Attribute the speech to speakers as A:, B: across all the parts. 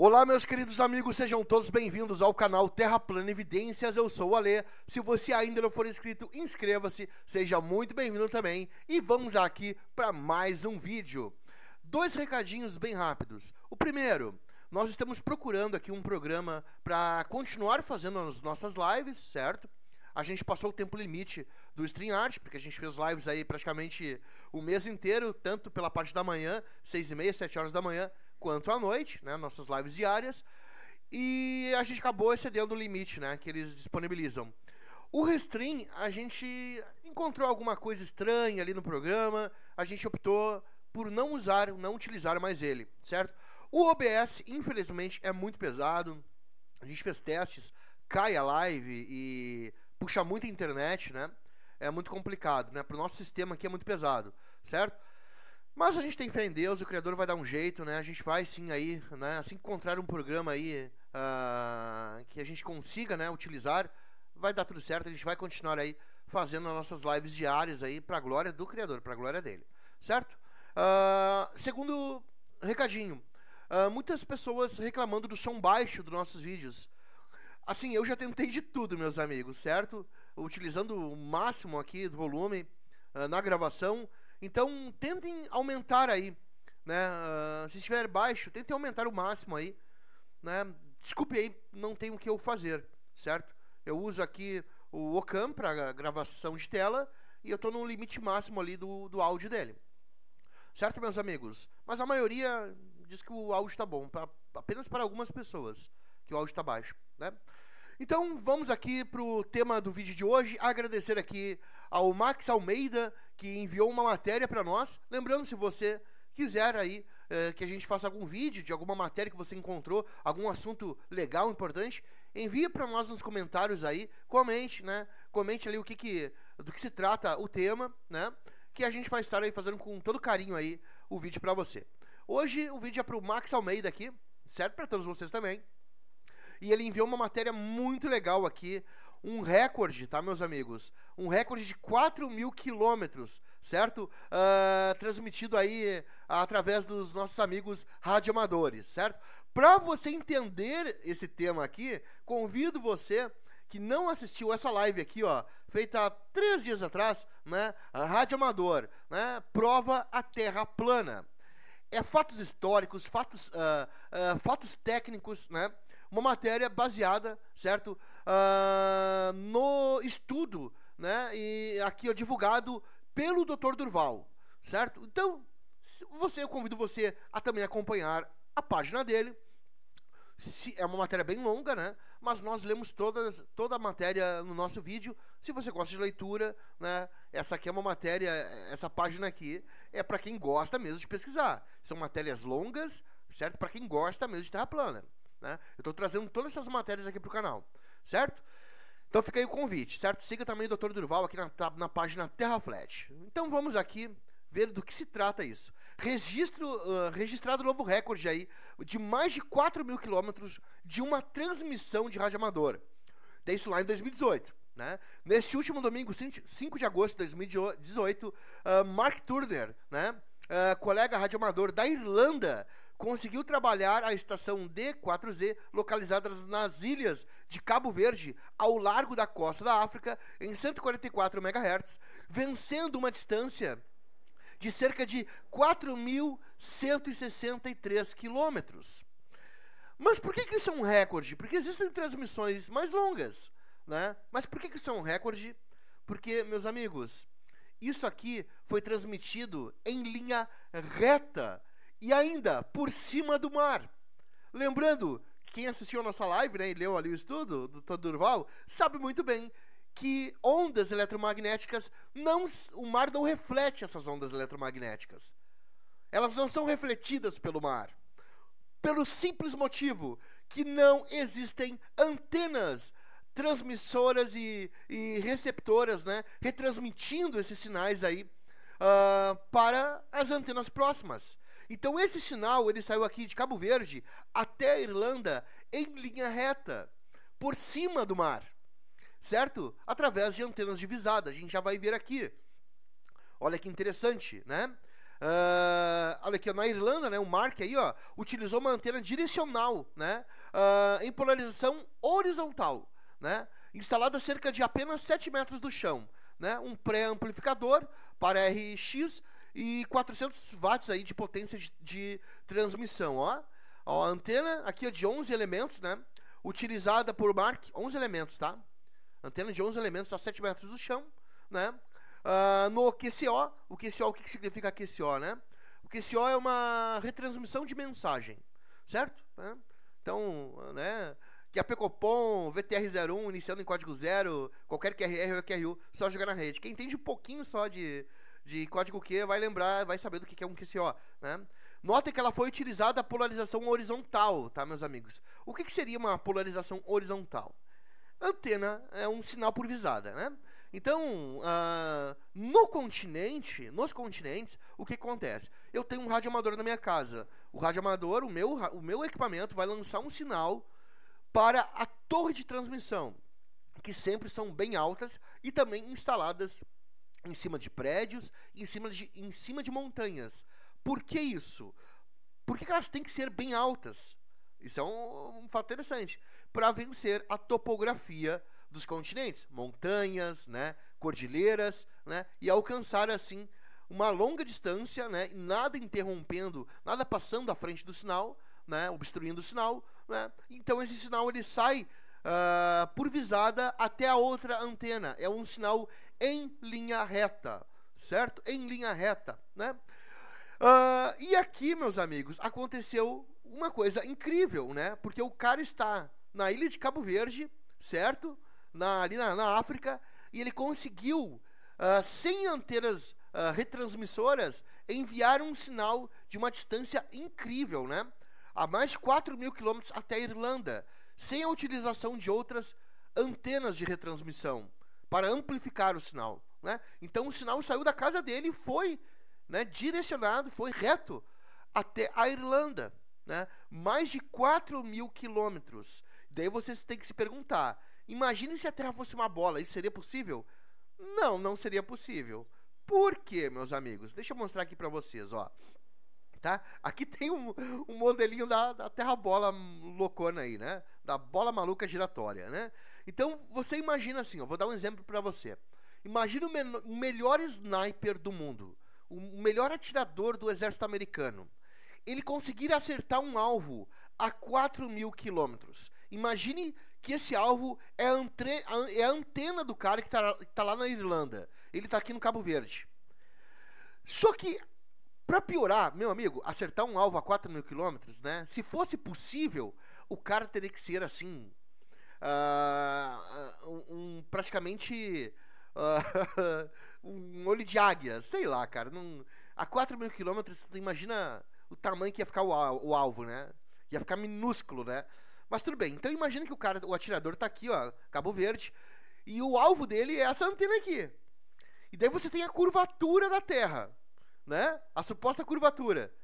A: Olá, meus queridos amigos, sejam todos bem-vindos ao canal Terra Plana Evidências. Eu sou o Ale. Se você ainda não for inscrito, inscreva-se, seja muito bem-vindo também. E vamos aqui para mais um vídeo. Dois recadinhos bem rápidos. O primeiro, nós estamos procurando aqui um programa para continuar fazendo as nossas lives, certo? A gente passou o tempo limite do StreamYard, porque a gente fez lives aí praticamente o mês inteiro, tanto pela parte da manhã, 6 e meia, 7 horas da manhã, quanto à noite, né, nossas lives diárias, e a gente acabou excedendo o limite, né, que eles disponibilizam. O Restream, a gente encontrou alguma coisa estranha ali no programa, a gente optou por não usar, não utilizar mais ele, certo? O OBS, infelizmente, é muito pesado. A gente fez testes, cai a live e puxa muita internet, né? É muito complicado, né? Para o nosso sistema aqui é muito pesado, certo? Mas a gente tem fé em Deus, o Criador vai dar um jeito, né? A gente vai sim aí, né? Assim que encontrar um programa aí uh, que a gente consiga, né, utilizar, vai dar tudo certo. A gente vai continuar aí fazendo as nossas lives diárias aí para a glória do Criador, para a glória dele, certo? Uh, segundo recadinho, uh, muitas pessoas reclamando do som baixo dos nossos vídeos. Assim, eu já tentei de tudo, meus amigos, certo? Utilizando o máximo aqui do volume na gravação então tentem aumentar aí, né? Uh, se estiver baixo, tentem aumentar o máximo aí, né? Desculpe aí, não tenho o que eu fazer, certo? Eu uso aqui o Ocam para gravação de tela e eu estou no limite máximo ali do, do áudio dele. Certo, meus amigos? Mas a maioria diz que o áudio está bom, pra, apenas para algumas pessoas que o áudio está baixo, né? Então vamos aqui para o tema do vídeo de hoje, agradecer aqui ao Max Almeida, que enviou uma matéria para nós. Lembrando, se você quiser aí eh, que a gente faça algum vídeo de alguma matéria que você encontrou, algum assunto legal, importante, envie para nós nos comentários aí, comente, né? Comente ali o que, que do que se trata o tema, né? Que a gente vai estar aí fazendo com todo carinho aí o vídeo para você. Hoje o vídeo é para o Max Almeida aqui, certo? Para todos vocês também. E ele enviou uma matéria muito legal aqui. Um recorde, tá, meus amigos? Um recorde de 4 mil quilômetros, certo? Uh, transmitido aí através dos nossos amigos radioamadores, certo? Para você entender esse tema aqui, convido você que não assistiu essa live aqui, ó, feita há três dias atrás, né? A Rádio Amador, né? Prova a Terra plana. É fatos históricos, fatos, uh, uh, fatos técnicos, né? uma matéria baseada, certo, uh, no estudo, né, e aqui é divulgado pelo Dr. Durval, certo? Então, você, eu convido você a também acompanhar a página dele. Se, é uma matéria bem longa, né? Mas nós lemos todas, toda a matéria no nosso vídeo. Se você gosta de leitura, né? Essa aqui é uma matéria, essa página aqui é para quem gosta mesmo de pesquisar. São matérias longas, certo? Para quem gosta mesmo de terra plana. Né? Eu estou trazendo todas essas matérias aqui para o canal, certo? Então fica aí o convite, certo? Siga também o Dr. Durval aqui na, tá, na página Terraflat. Então vamos aqui ver do que se trata isso. Registro, uh, registrado novo recorde aí de mais de 4 mil quilômetros de uma transmissão de rádio amador. Tem isso lá em 2018. Né? Neste último domingo, 5 de agosto de 2018, uh, Mark Turner, né? uh, colega radioamador da Irlanda, conseguiu trabalhar a estação D4Z, localizada nas ilhas de Cabo Verde, ao largo da costa da África, em 144 MHz, vencendo uma distância de cerca de 4.163 quilômetros. Mas por que, que isso é um recorde? Porque existem transmissões mais longas, né? Mas por que, que isso é um recorde? Porque, meus amigos, isso aqui foi transmitido em linha reta e ainda por cima do mar. Lembrando, quem assistiu a nossa live né, e leu ali o estudo do Dr. Durval, sabe muito bem que ondas eletromagnéticas não o mar não reflete essas ondas eletromagnéticas. Elas não são refletidas pelo mar. Pelo simples motivo que não existem antenas transmissoras e, e receptoras, né, retransmitindo esses sinais aí uh, para as antenas próximas. Então esse sinal ele saiu aqui de Cabo Verde até a Irlanda em linha reta, por cima do mar, certo? Através de antenas divisadas. A gente já vai ver aqui. Olha que interessante, né? Uh, olha aqui, ó, na Irlanda, né, o Mark aí, ó, utilizou uma antena direcional, né, uh, em polarização horizontal, né, instalada cerca de apenas 7 metros do chão, né, um pré-amplificador para RX e 400 watts aí de potência de, de transmissão, ó. ó. A antena aqui é de 11 elementos, né? Utilizada por Mark, 11 elementos, tá? Antena de 11 elementos a 7 metros do chão, né? Uh, no QCO, o QCO, o que, que significa QCO, né? O QCO é uma retransmissão de mensagem, certo? Né? Então, né? Que a Pecopom, VTR01, iniciando em código zero, qualquer QRR ou QRU, só jogar na rede. Quem entende um pouquinho só de, de código Q vai lembrar, vai saber do que é um QCO, né? Notem que ela foi utilizada a polarização horizontal, tá, meus amigos? O que, que seria uma polarização horizontal? Antena é um sinal por visada, né? Então, uh, no continente, nos continentes, o que acontece? Eu tenho um rádio amador na minha casa. O rádio amador, o meu, o meu equipamento vai lançar um sinal para a torre de transmissão, que sempre são bem altas e também instaladas em cima de prédios, em cima de, em cima de montanhas. Por que isso? Por que elas têm que ser bem altas? Isso é um, um fato interessante. Para vencer a topografia dos continentes, montanhas, né, cordilheiras, né, e alcançar assim uma longa distância, né, nada interrompendo, nada passando à frente do sinal, né, obstruindo o sinal, né? Então esse sinal ele sai uh, por visada até a outra antena. É um sinal em linha reta, certo? Em linha reta, né? Uh, e aqui, meus amigos, aconteceu uma coisa incrível, né? Porque o cara está na ilha de Cabo Verde, certo? Na, ali na, na África, e ele conseguiu, uh, sem antenas uh, ah, retransmissoras, enviar um sinal de uma distância incrível, né? A mais de 4 mil quilômetros até a Irlanda, sem a utilização de outras antenas de retransmissão para amplificar o sinal. Né? Então o sinal saiu da casa dele e foi né, direcionado, foi reto até a Irlanda. Né? Mais de 4 mil quilômetros. Daí vocês têm que se perguntar: imagine se a Terra fosse uma bola, isso seria possível? Não, não seria possível. Por quê, meus amigos? Deixa eu mostrar aqui para vocês, ó. Tá? Aqui tem um, um modelinho da, da Terra bola loucona aí, né? Da bola maluca giratória, né? Então você imagina assim, eu vou dar um exemplo para você. Imagina o, o melhor sniper do mundo, o melhor atirador do exército americano. Ele conseguir acertar um alvo a 4 mil quilômetros. Imagine que esse alvo é a, antre- a, é a antena do cara que está tá lá na Irlanda. Ele está aqui no Cabo Verde. Só que, para piorar, meu amigo, acertar um alvo a 4 mil quilômetros, né? Se fosse possível, o cara teria que ser assim, uh, um, praticamente uh, um olho de águia, sei lá, cara. Num, a 4 mil quilômetros, imagina o tamanho que ia ficar o, o alvo, né? Ia ficar minúsculo, né? Mas tudo bem, então imagina que o cara, o atirador tá aqui, ó, Cabo Verde, e o alvo dele é essa antena aqui. E daí você tem a curvatura da Terra, né? A suposta curvatura.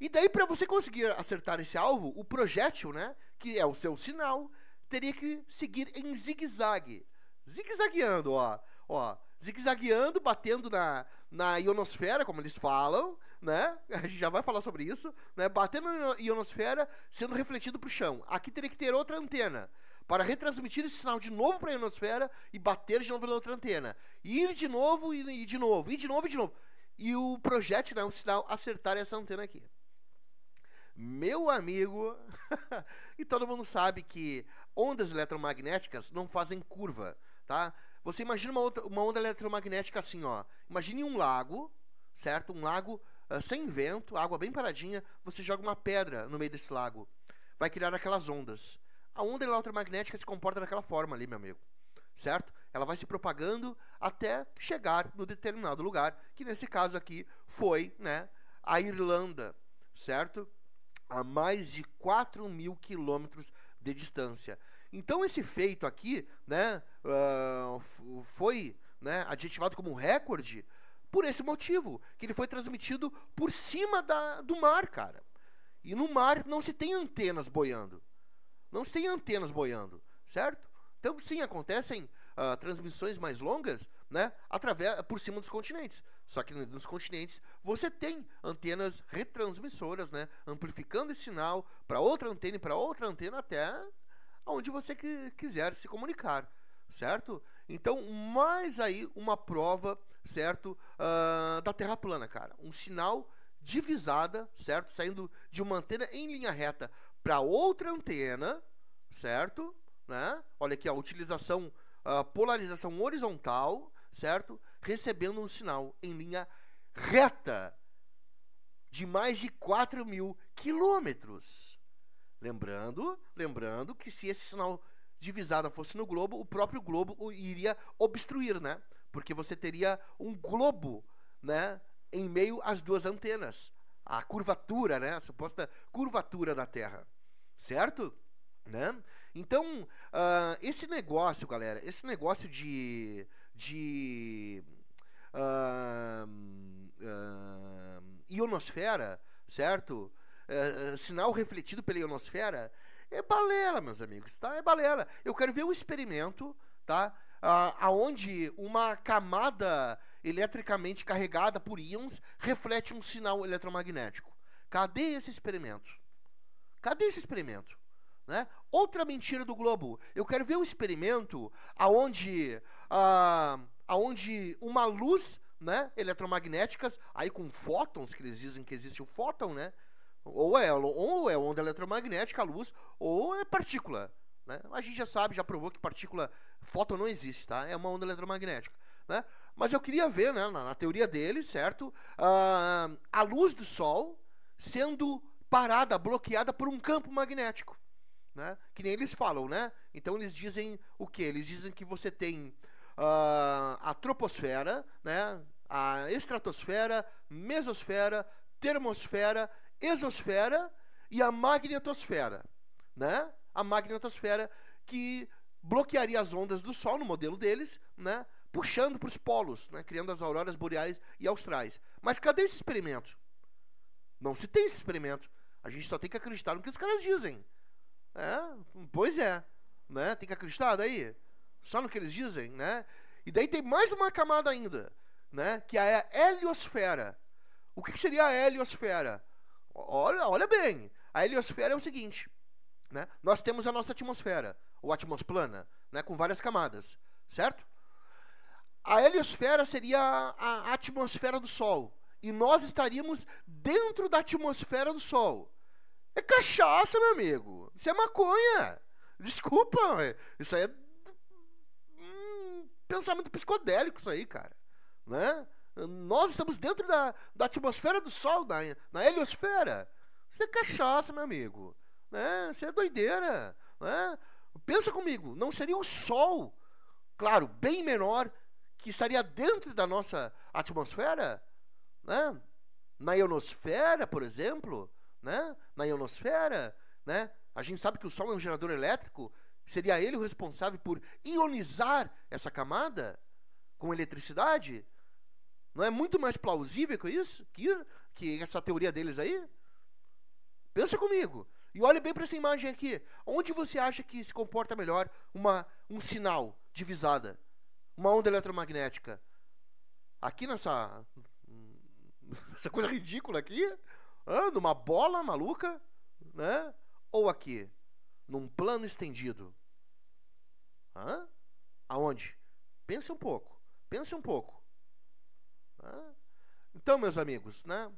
A: E daí para você conseguir acertar esse alvo, o projétil, né, que é o seu sinal, teria que seguir em zigue-zague. Zigue-zagueando, ó. Ó, zigue-zagueando, batendo na, na ionosfera, como eles falam, né? A gente já vai falar sobre isso, né? Batendo na ionosfera, sendo refletido para o chão. Aqui teria que ter outra antena para retransmitir esse sinal de novo para a ionosfera e bater de novo na outra antena. ir de novo e de novo, e de novo e de novo. E o projétil, né, o sinal acertar essa antena aqui. Meu amigo! e todo mundo sabe que ondas eletromagnéticas não fazem curva, tá? Você imagina uma, outra, uma onda eletromagnética assim, ó. Imagine um lago, certo? Um lago uh, sem vento, água bem paradinha. Você joga uma pedra no meio desse lago. Vai criar aquelas ondas. A onda eletromagnética se comporta daquela forma ali, meu amigo certo? Ela vai se propagando até chegar no determinado lugar, que nesse caso aqui foi né, a Irlanda, certo? a mais de 4 mil quilômetros de distância. Então esse feito aqui, né, uh, foi né, adjetivado como um recorde por esse motivo, que ele foi transmitido por cima da, do mar, cara. E no mar não se tem antenas boiando. Não se tem antenas boiando, certo? Então sim, acontecem uh, transmissões mais longas, né, através por cima dos continentes. Só que nos continentes você tem antenas retransmissoras, né, amplificando esse sinal para outra antena e para outra antena até onde você que, quiser se comunicar, certo? Então, mais aí uma prova, certo, uh, da Terra plana, cara. Um sinal divisada, certo? Saindo de uma antena em linha reta para outra antena, certo? Né? Olha aqui a utilização ah, polarização horizontal, certo? Recebendo um sinal em linha reta de mais de 4 mil quilômetros. Lembrando, lembrando que se esse sinal de visada fosse no globo, o próprio globo iria obstruir, né? Porque você teria um globo, né, em meio às duas antenas, a curvatura, né, a suposta curvatura da Terra, certo? Né? Então, uh, esse negócio, galera, esse negócio de. de. Uh, uh, ionosfera, certo? É, é, sinal refletido pela ionosfera é balela, meus amigos, tá? É balela. Eu quero ver um experimento, tá? Uh, aonde uma camada eletricamente carregada por íons reflete um sinal eletromagnético. Cadê esse experimento? Cadê esse experimento? Né? Outra mentira do Globo. Eu quero ver um experimento aonde, ah, aonde uma luz né, eletromagnéticas, aí com fótons, que eles dizem que existe o fóton, né? Ou é, ou é onda eletromagnética, a luz, ou é partícula. Né? A gente já sabe, já provou que partícula, fóton não existe, tá? É uma onda eletromagnética. Né? Mas eu queria ver, né, na, na teoria dele, certo? Ah, a luz do Sol sendo parada, bloqueada por um campo magnético né? Que nem eles falam, né? Então eles dizem o que? Eles dizem que você tem uh, a troposfera, né? A estratosfera, mesosfera, termosfera, exosfera e a magnetosfera, né? A magnetosfera que bloquearia as ondas do Sol no modelo deles, né? Puxando para os polos, né? Criando as auroras boreais e austrais. Mas cadê esse experimento? Não se tem esse experimento. A gente só tem que acreditar no que os caras dizem. É, pois é. Né? Tem acreditar aí? Só no que eles dizem, né? E daí tem mais uma camada ainda, né? Que é a heliosfera. O que, que seria a heliosfera? Olha, olha bem. A heliosfera é o seguinte, né? Nós temos a nossa atmosfera, ou atmosplana, né? Com várias camadas, certo? A heliosfera seria a atmosfera do Sol. E nós estaríamos dentro da atmosfera do Sol. É cachaça, meu amigo. Isso é maconha. Desculpa, isso aí é hum, pensamento psicodélico, isso aí, cara. Né? Nós estamos dentro da, da atmosfera do Sol, na, na heliosfera. Isso é cachaça, meu amigo. Né? Isso é doideira. Né? Pensa comigo, não seria o Sol, claro, bem menor, que estaria dentro da nossa atmosfera? Né? Na ionosfera, por exemplo? né? na ionosfera, né? a gente sabe que o Sol é um gerador elétrico, seria ele o responsável por ionizar essa camada com eletricidade? Não é muito mais plausível que isso? Que, que essa teoria deles aí? Pensa comigo. E olhe bem para essa imagem aqui. Onde você acha que se comporta melhor uma, um sinal de visada? Uma onda eletromagnética? Aqui nessa. Essa coisa ridícula aqui? Ando uma bola maluca, né? Ou aqui, num plano estendido. Hã? Aonde? Pense um pouco. Pense um pouco. Hã? Então, meus amigos, né?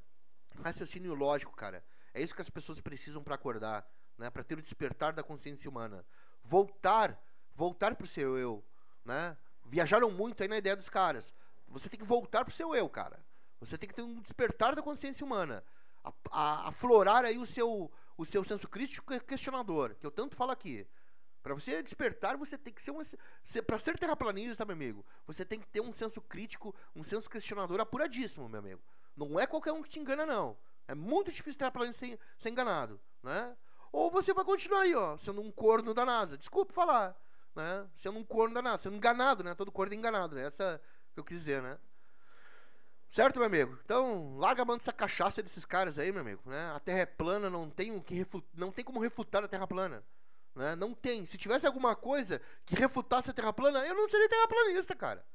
A: Raciocínio lógico, cara. É isso que as pessoas precisam para acordar, né? Para ter o despertar da consciência humana. Voltar, voltar pro seu eu, né? Viajaram muito aí na ideia dos caras. Você tem que voltar pro seu eu, cara. Você tem que ter um despertar da consciência humana a, a aflorar aí o seu, o seu senso crítico é questionador, que eu tanto falo aqui. Para você despertar, você tem que ser um. Para ser terraplanista, meu amigo, você tem que ter um senso crítico, um senso questionador apuradíssimo, meu amigo. Não é qualquer um que te engana, não. É muito difícil terraplanista ser, ser enganado, né? Ou você vai continuar aí, ó, sendo um corno da NASA. Desculpa falar, né? Sendo um corno da NASA, sendo enganado, né? Todo corno é enganado, né? Essa que eu quis dizer, né? Certo, meu amigo? Então, larga a mão dessa cachaça desses caras aí, meu amigo. Né? A terra é plana, não tem, o que refutar, não tem como refutar a terra plana. Né? Não tem. Se tivesse alguma coisa que refutasse a terra plana, eu não seria terraplanista, cara.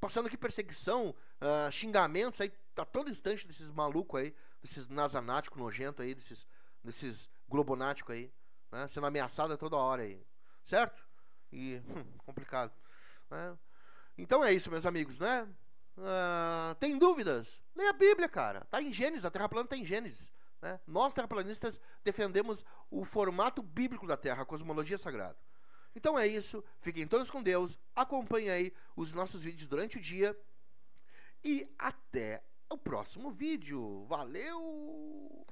A: Passando aqui perseguição, uh, xingamentos aí a tá todo instante desses malucos aí, desses nasanáticos nojentos aí, desses, desses globonáticos aí, né? Sendo a toda hora aí. Certo? E hum, complicado. Né? Então é isso, meus amigos, né? Ah, tem dúvidas? Leia a Bíblia, cara. Tá em Gênesis, a Terra plana tá em Gênesis. Né? Nós, terraplanistas, defendemos o formato bíblico da Terra, a cosmologia sagrada. Então é isso. Fiquem todos com Deus. Acompanhe aí os nossos vídeos durante o dia. E até o próximo vídeo. Valeu!